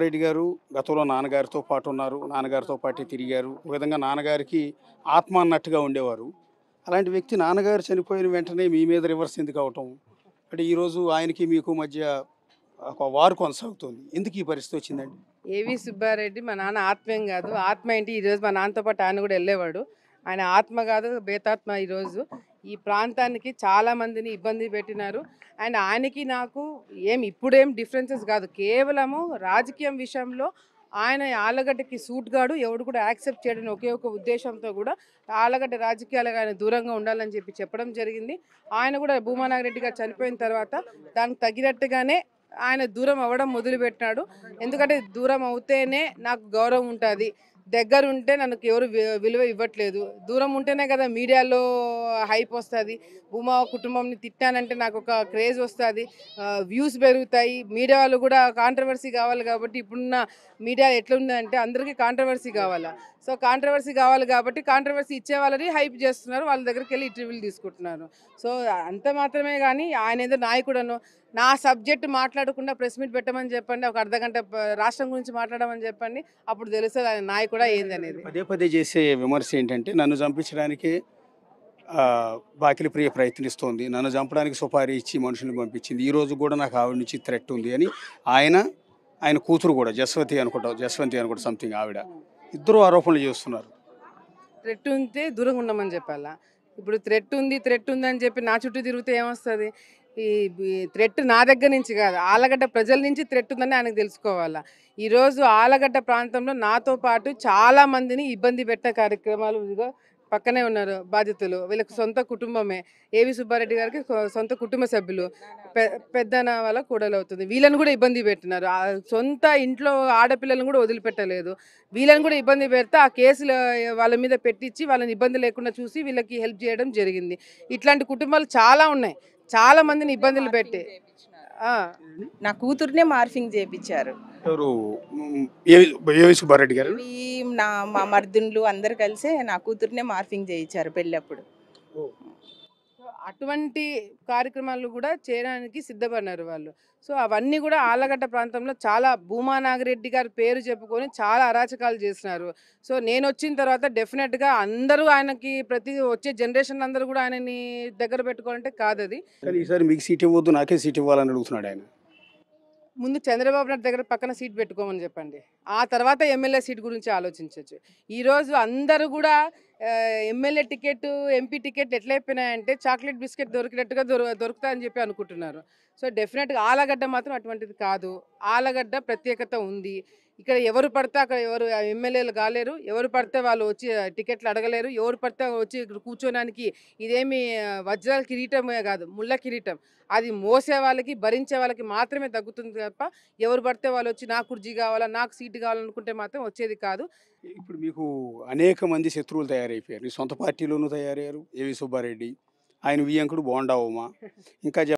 రెడ్డి గారు గతంలో నాన్నగారితో పాటు ఉన్నారు నాన్నగారితో పాటే తిరిగారు ఒక విధంగా నాన్నగారికి ఆత్మ అన్నట్టుగా ఉండేవారు అలాంటి వ్యక్తి నాన్నగారు చనిపోయిన వెంటనే మీ మీద రివర్స్ ఎందుకు అవటం అంటే ఈరోజు ఆయనకి మీకు మధ్య ఒక వారు కొనసాగుతుంది ఎందుకు ఈ పరిస్థితి వచ్చిందండి ఏవి సుబ్బారెడ్డి మా నాన్న ఆత్మేం కాదు ఆత్మ ఏంటి ఈరోజు మా నాన్నతో పాటు ఆయన కూడా వెళ్ళేవాడు ఆయన ఆత్మ కాదు బేతాత్మ ఈరోజు ఈ ప్రాంతానికి చాలామందిని ఇబ్బంది పెట్టినారు అండ్ ఆయనకి నాకు ఏం ఇప్పుడేం డిఫరెన్సెస్ కాదు కేవలము రాజకీయం విషయంలో ఆయన ఆలగడ్డకి సూట్ గాడు ఎవడు కూడా యాక్సెప్ట్ చేయడం ఒకే ఒక ఉద్దేశంతో కూడా ఆలగడ్డ రాజకీయాలకు ఆయన దూరంగా ఉండాలని చెప్పి చెప్పడం జరిగింది ఆయన కూడా భూమానాగరెడ్డి గారు చనిపోయిన తర్వాత దానికి తగినట్టుగానే ఆయన దూరం అవ్వడం మొదలుపెట్టినాడు ఎందుకంటే దూరం అవుతేనే నాకు గౌరవం ఉంటుంది దగ్గర ఉంటే నన్ను ఎవరు విలువ ఇవ్వట్లేదు దూరం ఉంటేనే కదా మీడియాలో హైప్ వస్తుంది ఉమా కుటుంబంని తిట్టానంటే నాకు ఒక క్రేజ్ వస్తుంది వ్యూస్ పెరుగుతాయి మీడియా వాళ్ళు కూడా కాంట్రవర్సీ కావాలి కాబట్టి ఇప్పుడున్న మీడియా ఎట్లుందంటే అందరికీ కాంట్రవర్సీ కావాలా సో కాంట్రవర్సీ కావాలి కాబట్టి కాంట్రవర్సీ ఇచ్చే వాళ్ళని హైప్ చేస్తున్నారు వాళ్ళ దగ్గరికి వెళ్ళి ఇంటర్వ్యూలు తీసుకుంటున్నారు సో అంత మాత్రమే కానీ ఆయన ఏదో నాయకుడను నా సబ్జెక్ట్ మాట్లాడకుండా ప్రెస్ మీట్ పెట్టమని చెప్పండి ఒక అర్ధగంట రాష్ట్రం గురించి మాట్లాడమని చెప్పండి అప్పుడు తెలుస్తుంది ఆయన నాయకుడా ఏందనేది పదే పదే చేసే విమర్శ ఏంటంటే నన్ను చంపించడానికి బాకిలి ప్రియ ప్రయత్నిస్తోంది నన్ను చంపడానికి సుపారీ ఇచ్చి మనుషుల్ని పంపించింది ఈ రోజు కూడా నాకు ఆవిడ నుంచి థ్రెట్ ఉంది అని ఆయన ఆయన కూతురు కూడా జస్వతి అనుకుంటా జస్వంతి అనుకుంటా సంథింగ్ ఆవిడ ఇద్దరు ఆరోపణలు చేస్తున్నారు థ్రెట్ ఉంటే దూరంగా ఉండమని చెప్పాలా ఇప్పుడు థ్రెట్ ఉంది థ్రెట్ ఉంది అని చెప్పి నా చుట్టూ తిరిగితే ఏమొస్తుంది ఈ థ్రెట్ నా దగ్గర నుంచి కాదు ఆలగడ్డ ప్రజల నుంచి థ్రెట్ ఉందని ఆయనకు తెలుసుకోవాలా ఈరోజు ఆలగడ్డ ప్రాంతంలో నాతో పాటు చాలా మందిని ఇబ్బంది పెట్టే కార్యక్రమాలు పక్కనే ఉన్నారు బాధితులు వీళ్ళకి సొంత కుటుంబమే ఏవి సుబ్బారెడ్డి గారికి సొంత కుటుంబ సభ్యులు పెద్దన వాళ్ళ కూడలు అవుతుంది వీళ్ళని కూడా ఇబ్బంది పెట్టినారు సొంత ఇంట్లో ఆడపిల్లలను కూడా వదిలిపెట్టలేదు వీళ్ళని కూడా ఇబ్బంది పెడితే ఆ కేసులు వాళ్ళ మీద పెట్టించి వాళ్ళని ఇబ్బంది లేకుండా చూసి వీళ్ళకి హెల్ప్ చేయడం జరిగింది ఇట్లాంటి కుటుంబాలు చాలా ఉన్నాయి చాలా మందిని ఇబ్బందులు పెట్టి నా కూతురునే మార్ఫింగ్ చేయించారు నా మా మర్దున్లు అందరు కలిసి నా కూతురునే మార్ఫింగ్ చేయించారు పెళ్ళప్పుడు అటువంటి కార్యక్రమాలు కూడా చేయడానికి సిద్ధపడినారు వాళ్ళు సో అవన్నీ కూడా ఆలగడ్డ ప్రాంతంలో చాలా భూమా నాగిరెడ్డి గారి పేరు చెప్పుకొని చాలా అరాచకాలు చేసినారు సో నేను వచ్చిన తర్వాత డెఫినెట్గా అందరూ ఆయనకి ప్రతి వచ్చే జనరేషన్ అందరూ కూడా ఆయనని దగ్గర పెట్టుకోవాలంటే కాదది ఈసారి మీకు సీట్ ఇవ్వద్దు నాకే సీట్ ఇవ్వాలని అడుగుతున్నాడు ఆయన ముందు చంద్రబాబు నాయుడు దగ్గర పక్కన సీట్ పెట్టుకోమని చెప్పండి ఆ తర్వాత ఎమ్మెల్యే సీట్ గురించి ఆలోచించవచ్చు ఈరోజు అందరూ కూడా ఎమ్మెల్యే టికెట్ ఎంపీ టికెట్ ఎట్లయిపోయినాయంటే చాక్లెట్ బిస్కెట్ దొరికినట్టుగా దొరు దొరుకుతాయని చెప్పి అనుకుంటున్నారు సో డెఫినెట్గా ఆలగడ్డ మాత్రం అటువంటిది కాదు ఆలగడ్డ ప్రత్యేకత ఉంది ఇక్కడ ఎవరు పడితే అక్కడ ఎవరు ఎమ్మెల్యేలు కాలేరు ఎవరు పడితే వాళ్ళు వచ్చి టికెట్లు అడగలేరు ఎవరు పడితే వచ్చి ఇక్కడ కూర్చోడానికి ఇదేమి వజ్రాల కిరీటమే కాదు ముళ్ళ కిరీటం అది మోసే వాళ్ళకి భరించే వాళ్ళకి మాత్రమే తగ్గుతుంది తప్ప ఎవరు పడితే వాళ్ళు వచ్చి నాకు కుర్జీ కావాలా నాకు సీట్ సీట్ కావాలనుకుంటే మాత్రం వచ్చేది కాదు ఇప్పుడు మీకు అనేక మంది శత్రువులు తయారైపోయారు మీ సొంత పార్టీలోనూ తయారయ్యారు ఏవి సుబ్బారెడ్డి ఆయన వియంకుడు బోండా ఇంకా